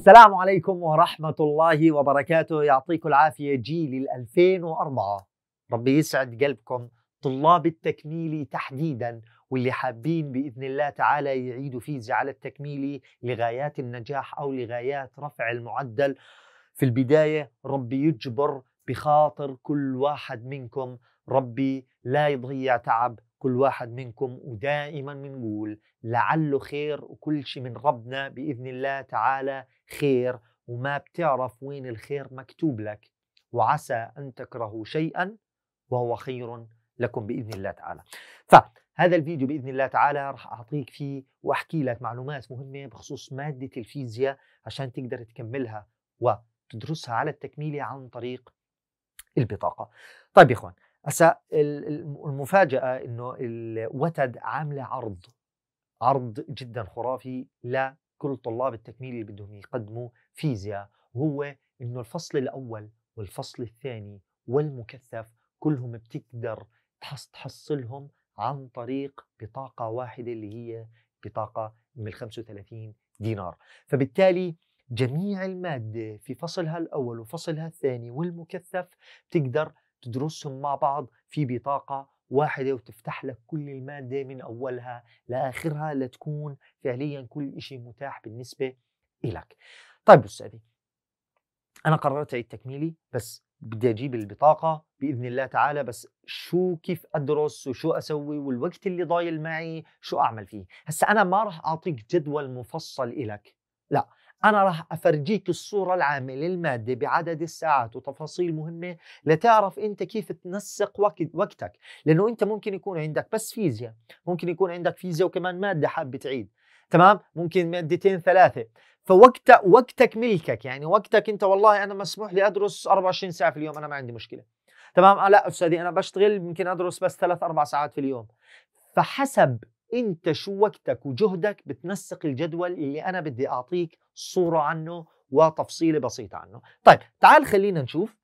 السلام عليكم ورحمة الله وبركاته يعطيكم العافية جيل 2004 ربي يسعد قلبكم طلاب التكميلي تحديدا واللي حابين بإذن الله تعالى يعيدوا فيزا على التكميلي لغايات النجاح أو لغايات رفع المعدل في البداية ربي يجبر بخاطر كل واحد منكم ربي لا يضيع تعب كل واحد منكم ودائما بنقول لعله خير وكل شيء من ربنا باذن الله تعالى خير وما بتعرف وين الخير مكتوب لك وعسى ان تكرهوا شيئا وهو خير لكم باذن الله تعالى. فهذا الفيديو باذن الله تعالى راح اعطيك فيه واحكي لك معلومات مهمه بخصوص ماده الفيزياء عشان تقدر تكملها وتدرسها على التكميله عن طريق البطاقه. طيب يا اخوان هسا المفاجاه انه الوتد عامله عرض عرض جدا خرافي لكل طلاب التكميل اللي بدهم يقدموا فيزياء وهو انه الفصل الاول والفصل الثاني والمكثف كلهم بتقدر تحصلهم عن طريق بطاقة واحدة اللي هي بطاقة من 35 دينار فبالتالي جميع المادة في فصلها الأول وفصلها الثاني والمكثف تقدر تدرسهم مع بعض في بطاقة واحدة وتفتح لك كل المادة من أولها لآخرها لتكون فعليا كل شيء متاح بالنسبة إلك طيب أستاذي أنا قررت عيد تكميلي بس بدي أجيب البطاقة بإذن الله تعالى بس شو كيف أدرس وشو أسوي والوقت اللي ضايل معي شو أعمل فيه هسا أنا ما راح أعطيك جدول مفصل إلك لا أنا راح أفرجيك الصورة العامة للمادة بعدد الساعات وتفاصيل مهمة لتعرف أنت كيف تنسق وقت وقتك لأنه أنت ممكن يكون عندك بس فيزياء ممكن يكون عندك فيزياء وكمان مادة حابه تعيد تمام ممكن مادتين ثلاثة فوقت وقتك ملكك يعني وقتك أنت والله أنا مسموح لي أدرس 24 ساعة في اليوم أنا ما عندي مشكلة تمام آه، لا أستاذي أنا بشتغل ممكن أدرس بس ثلاث أربع ساعات في اليوم فحسب انت شو وقتك وجهدك بتنسق الجدول اللي انا بدي اعطيك صوره عنه وتفصيله بسيطه عنه طيب تعال خلينا نشوف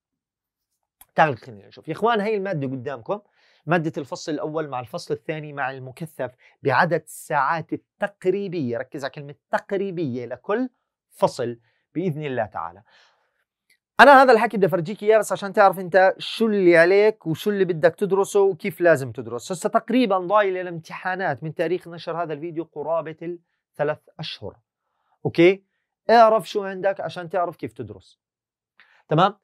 تعال خلينا نشوف يا اخوان هي الماده قدامكم مادة الفصل الأول مع الفصل الثاني مع المكثف بعدد الساعات التقريبية ركز على كلمة تقريبية لكل فصل بإذن الله تعالى انا هذا الحكي بدي افرجيك اياه بس عشان تعرف انت شو اللي عليك وشو اللي بدك تدرسه وكيف لازم تدرس هسه تقريبا ضايل الامتحانات من تاريخ نشر هذا الفيديو قرابه الثلاث اشهر اوكي اعرف شو عندك عشان تعرف كيف تدرس تمام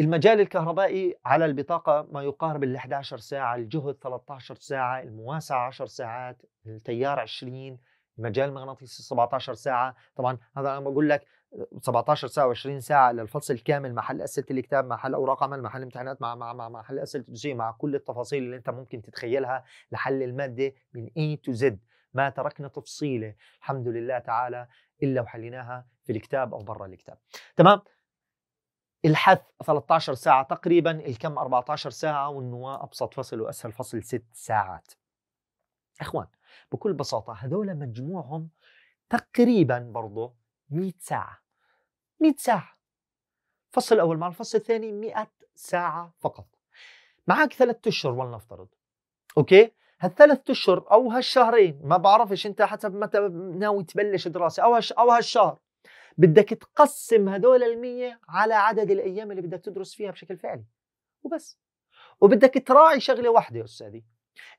المجال الكهربائي على البطاقة ما يقارب ال 11 ساعة الجهد 13 ساعة المواسعة 10 ساعات التيار 20 المجال المغناطيسي 17 ساعة طبعا هذا أنا بقول لك 17 ساعه و20 ساعه للفصل الكامل محل اسئله الكتاب محل اوراق عمل محل امتحانات مع مع مع, محل اسئله الدوسيه مع كل التفاصيل اللي انت ممكن تتخيلها لحل الماده من اي تو زد ما تركنا تفصيله الحمد لله تعالى الا وحليناها في الكتاب او برا الكتاب تمام الحث 13 ساعه تقريبا الكم 14 ساعه والنواه ابسط فصل واسهل فصل 6 ساعات اخوان بكل بساطه هذول مجموعهم تقريبا برضه 100 ساعة 100 ساعة الفصل الأول مع الفصل الثاني 100 ساعة فقط معك ثلاثة أشهر ولنفترض أوكي هالثلاث أشهر أو هالشهرين ما بعرفش أنت حسب متى ناوي تبلش دراسة أو هش أو هالشهر بدك تقسم هدول المية على عدد الأيام اللي بدك تدرس فيها بشكل فعلي وبس وبدك تراعي شغلة واحدة يا أستاذي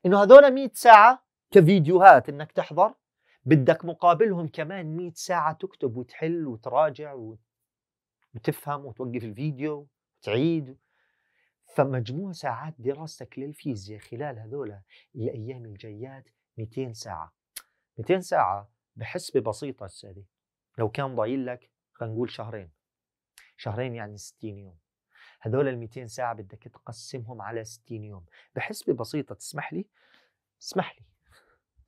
إنه هدول 100 ساعة كفيديوهات إنك تحضر بدك مقابلهم كمان 100 ساعة تكتب وتحل وتراجع وتفهم وتوقف الفيديو وتعيد فمجموع ساعات دراستك للفيزياء خلال هذول الأيام الجيات 200 ساعة 200 ساعة بحسبة بسيطة السادة لو كان ضايل لك خلينا نقول شهرين شهرين يعني 60 يوم هذول ال 200 ساعة بدك تقسمهم على 60 يوم بحسبة بسيطة تسمح لي اسمح لي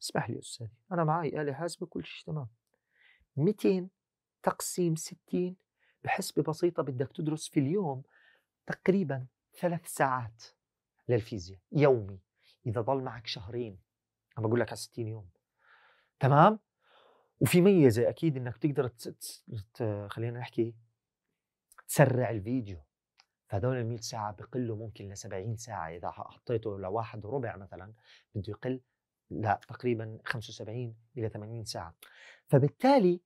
اسمح لي أستاذ استاذي انا معي اله حاسبه كل شيء تمام 200 تقسيم 60 بحسبه بسيطه بدك تدرس في اليوم تقريبا ثلاث ساعات للفيزياء يومي اذا ضل معك شهرين عم بقول لك على 60 يوم تمام وفي ميزه اكيد انك تقدر تس... تس... خلينا نحكي تسرع الفيديو فهذول ال 100 ساعه بقلوا ممكن ل 70 ساعه اذا حطيته لواحد وربع مثلا بده يقل لا تقريبا 75 الى 80 ساعه فبالتالي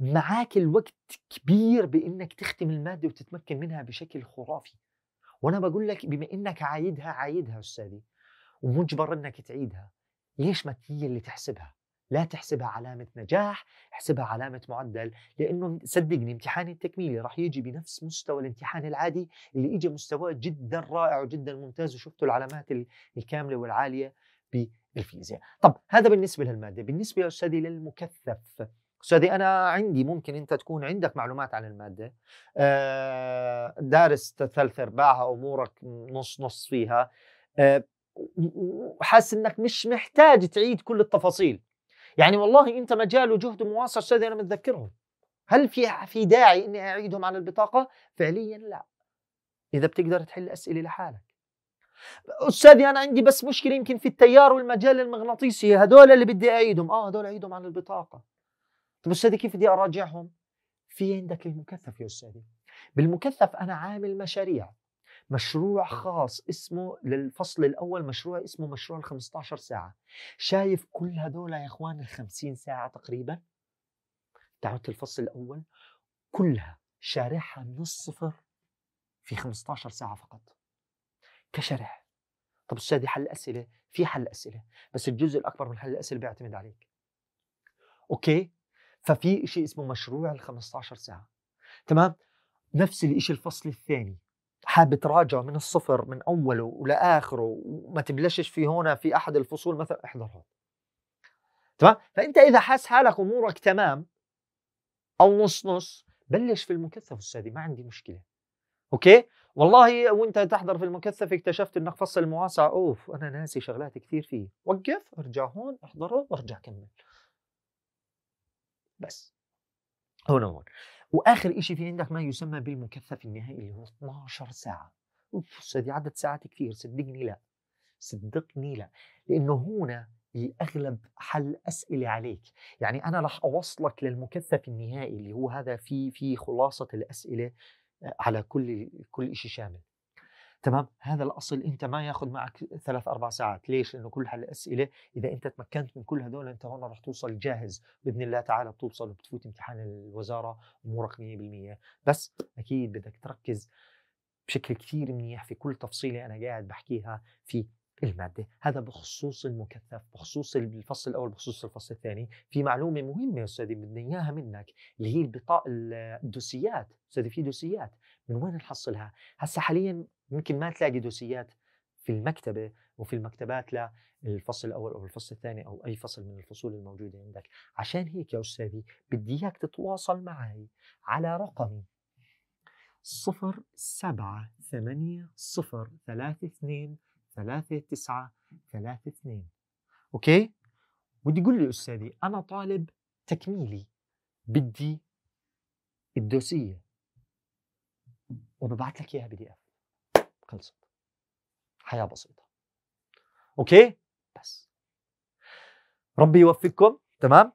معاك الوقت كبير بانك تختم الماده وتتمكن منها بشكل خرافي وانا بقول لك بما انك عايدها عايدها استاذي ومجبر انك تعيدها ليش ما هي اللي تحسبها لا تحسبها علامة نجاح احسبها علامة معدل لأنه صدقني امتحان التكميلي راح يجي بنفس مستوى الامتحان العادي اللي إجا مستواه جدا رائع وجدا ممتاز وشفتوا العلامات الكاملة والعالية بالفيزياء طب هذا بالنسبة للمادة بالنسبة يا أستاذي للمكثف أستاذي أنا عندي ممكن أنت تكون عندك معلومات عن المادة آه، دارس ثلث أرباعها أمورك نص نص فيها آه حاسس أنك مش محتاج تعيد كل التفاصيل يعني والله أنت مجال وجهد مواصل أستاذي أنا متذكرهم هل في في داعي اني اعيدهم على البطاقه؟ فعليا لا. اذا بتقدر تحل اسئله لحالك. استاذي انا عندي بس مشكله يمكن في التيار والمجال المغناطيسي هدول اللي بدي اعيدهم اه هدول اعيدهم على البطاقه طب استاذي كيف بدي اراجعهم في عندك المكثف يا استاذي بالمكثف انا عامل مشاريع مشروع خاص اسمه للفصل الاول مشروع اسمه مشروع ال 15 ساعه شايف كل هدول يا اخوان ال 50 ساعه تقريبا تاعت الفصل الاول كلها شارحها من الصفر في 15 ساعه فقط كشرح طب استاذ حل اسئله في حل اسئله بس الجزء الاكبر من حل الاسئله بيعتمد عليك اوكي ففي شيء اسمه مشروع ال 15 ساعه تمام نفس الشيء الفصل الثاني حابب تراجع من الصفر من اوله ولاخره وما تبلشش في هون في احد الفصول مثلا احضرها تمام فانت اذا حاس حالك امورك تمام او نص نص بلش في المكثف استاذي ما عندي مشكله اوكي والله وانت تحضر في المكثف اكتشفت انك فصل المواسع اوف انا ناسي شغلات كثير فيه وقف ارجع هون احضره وارجع كمل بس هون هون واخر شيء في عندك ما يسمى بالمكثف النهائي اللي هو 12 ساعه اوف هذه عدد ساعات كثير صدقني لا صدقني لا لانه هنا الاغلب حل اسئله عليك يعني انا راح اوصلك للمكثف النهائي اللي هو هذا في في خلاصه الاسئله على كل كل شيء شامل تمام هذا الاصل انت ما ياخذ معك ثلاث اربع ساعات ليش لانه كل هالاسئله اذا انت تمكنت من كل هذول انت هون رح توصل جاهز باذن الله تعالى بتوصل وبتفوت امتحان الوزاره امورك 100% بس اكيد بدك تركز بشكل كثير منيح في كل تفصيله انا قاعد بحكيها في المادة هذا بخصوص المكثف بخصوص الفصل الأول بخصوص الفصل الثاني في معلومة مهمة يا أستاذي بدنا إياها منك اللي هي البطاق الدوسيات أستاذي في دوسيات من وين نحصلها هسا حاليا ممكن ما تلاقي دوسيات في المكتبة وفي المكتبات للفصل الأول أو الفصل الثاني أو أي فصل من الفصول الموجودة عندك عشان هيك يا أستاذي بدي إياك تتواصل معي على رقمي صفر سبعة ثمانية صفر ثلاثة اثنين 3 9 3 2 اوكي وتقول لي استاذي انا طالب تكميلي بدي الدوسيه وببعث لك اياها بدي اف خلصت حياه بسيطه اوكي بس ربي يوفقكم تمام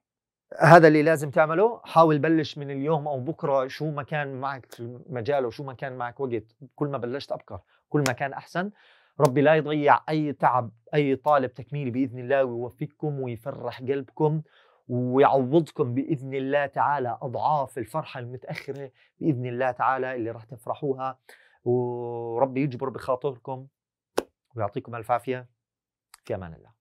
هذا اللي لازم تعمله حاول بلش من اليوم او بكره شو ما كان معك في المجال وشو ما كان معك وقت كل ما بلشت ابكر كل ما كان احسن ربي لا يضيع أي تعب أي طالب تكميلي بإذن الله ويوفقكم ويفرح قلبكم ويعوضكم باذن الله تعالى اضعاف الفرحه المتاخره باذن الله تعالى اللي راح تفرحوها وربي يجبر بخاطركم ويعطيكم الف عافيه في امان الله